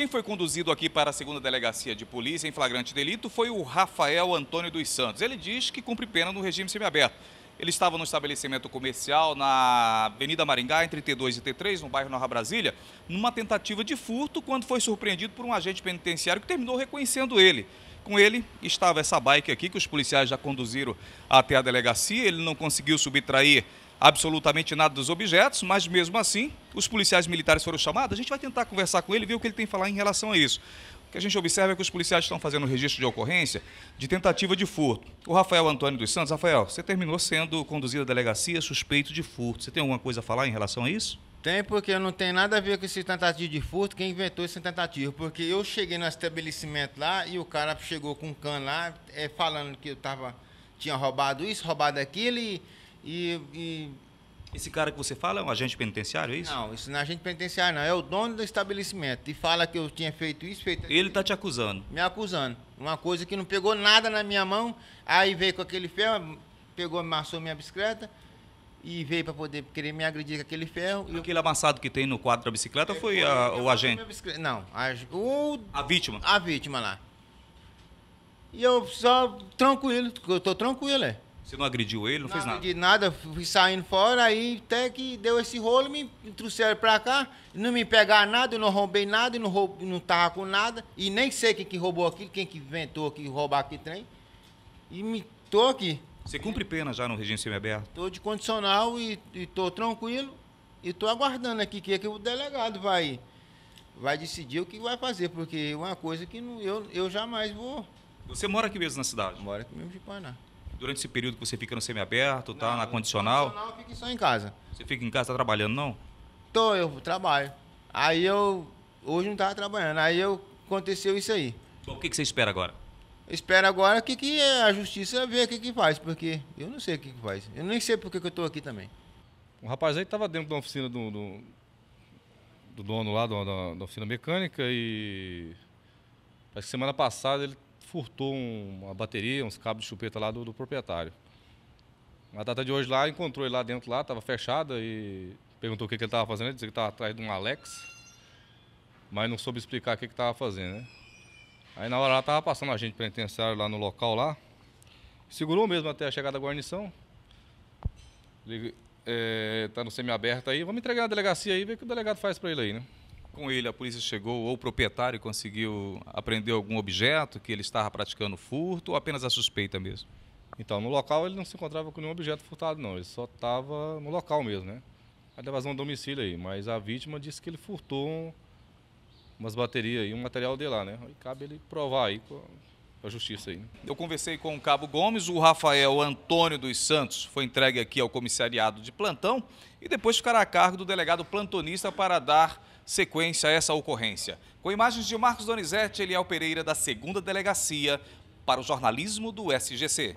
Quem foi conduzido aqui para a segunda delegacia de polícia em flagrante delito foi o Rafael Antônio dos Santos. Ele diz que cumpre pena no regime semiaberto. Ele estava no estabelecimento comercial na Avenida Maringá, entre T2 e T3, no bairro Nova Brasília, numa tentativa de furto, quando foi surpreendido por um agente penitenciário que terminou reconhecendo ele. Com ele estava essa bike aqui que os policiais já conduziram até a delegacia. Ele não conseguiu subtrair absolutamente nada dos objetos, mas mesmo assim, os policiais militares foram chamados. A gente vai tentar conversar com ele, ver o que ele tem a falar em relação a isso. O que a gente observa é que os policiais estão fazendo registro de ocorrência de tentativa de furto. O Rafael Antônio dos Santos, Rafael, você terminou sendo conduzido à delegacia suspeito de furto. Você tem alguma coisa a falar em relação a isso? Tem, porque não tem nada a ver com esse tentativo de furto, quem inventou esse tentativo. Porque eu cheguei no estabelecimento lá e o cara chegou com um cano lá, é, falando que eu tava, tinha roubado isso, roubado aquilo e e, e, Esse cara que você fala é um agente penitenciário, é isso? Não, isso não é agente penitenciário, não. É o dono do estabelecimento. E fala que eu tinha feito isso, feito aquilo. Ele está te acusando. Me acusando. Uma coisa que não pegou nada na minha mão. Aí veio com aquele ferro, pegou, amassou minha bicicleta e veio para poder querer me agredir com aquele ferro. Aquele eu... amassado que tem no quadro da bicicleta foi, foi a, o agente? Não, a, o... a vítima. A vítima lá. E eu só tranquilo, eu tô tranquilo, é. Você não agrediu ele, não, não fez nada? Não agredi nada, fui saindo fora, aí até que deu esse rolo, me trouxeram pra cá, não me pegaram nada, eu não roubei nada, não, roub, não tava com nada, e nem sei quem que roubou aquilo, quem que inventou que roubar aquele trem, e me tô aqui. Você cumpre pena já no regime semiaberto? Tô de condicional e, e tô tranquilo, e tô aguardando aqui que, é que o delegado vai, vai decidir o que vai fazer, porque é uma coisa que não, eu, eu jamais vou... Você mora aqui mesmo na cidade? Moro aqui mesmo de Paraná durante esse período que você fica no semiaberto, tá? Não, na condicional? eu fico só em casa. Você fica em casa, tá trabalhando, não? Tô, eu trabalho. Aí eu. Hoje não tava trabalhando. Aí eu aconteceu isso aí. Bom, o que, que você espera agora? Espera agora que, que é a justiça vê o que, que faz, porque eu não sei o que, que faz. Eu nem sei porque que eu tô aqui também. O rapaz aí tava dentro da oficina do, do, do dono lá, da, oficina mecânica, e. Parece que semana passada ele furtou uma bateria, uns cabos de chupeta lá do, do proprietário. Na data de hoje lá, encontrou ele lá dentro, lá, estava fechada e perguntou o que, que ele estava fazendo. Ele disse que estava atrás de um Alex, mas não soube explicar o que estava fazendo, né? Aí na hora lá estava passando a gente penitenciário lá no local lá. Segurou mesmo até a chegada da guarnição. Ele é, no semiaberto aí. Vamos entregar na delegacia aí e ver o que o delegado faz para ele aí, né? com ele, a polícia chegou ou o proprietário conseguiu apreender algum objeto que ele estava praticando furto ou apenas a suspeita mesmo? Então, no local ele não se encontrava com nenhum objeto furtado, não. Ele só estava no local mesmo, né? A evasão do domicílio aí. Mas a vítima disse que ele furtou umas baterias e um material de lá, né? E cabe ele provar aí a justiça aí. Né? Eu conversei com o Cabo Gomes, o Rafael Antônio dos Santos foi entregue aqui ao comissariado de plantão e depois ficará a cargo do delegado plantonista para dar sequência a essa ocorrência. Com imagens de Marcos Donizete, Eliel Pereira, da segunda delegacia, para o jornalismo do SGC.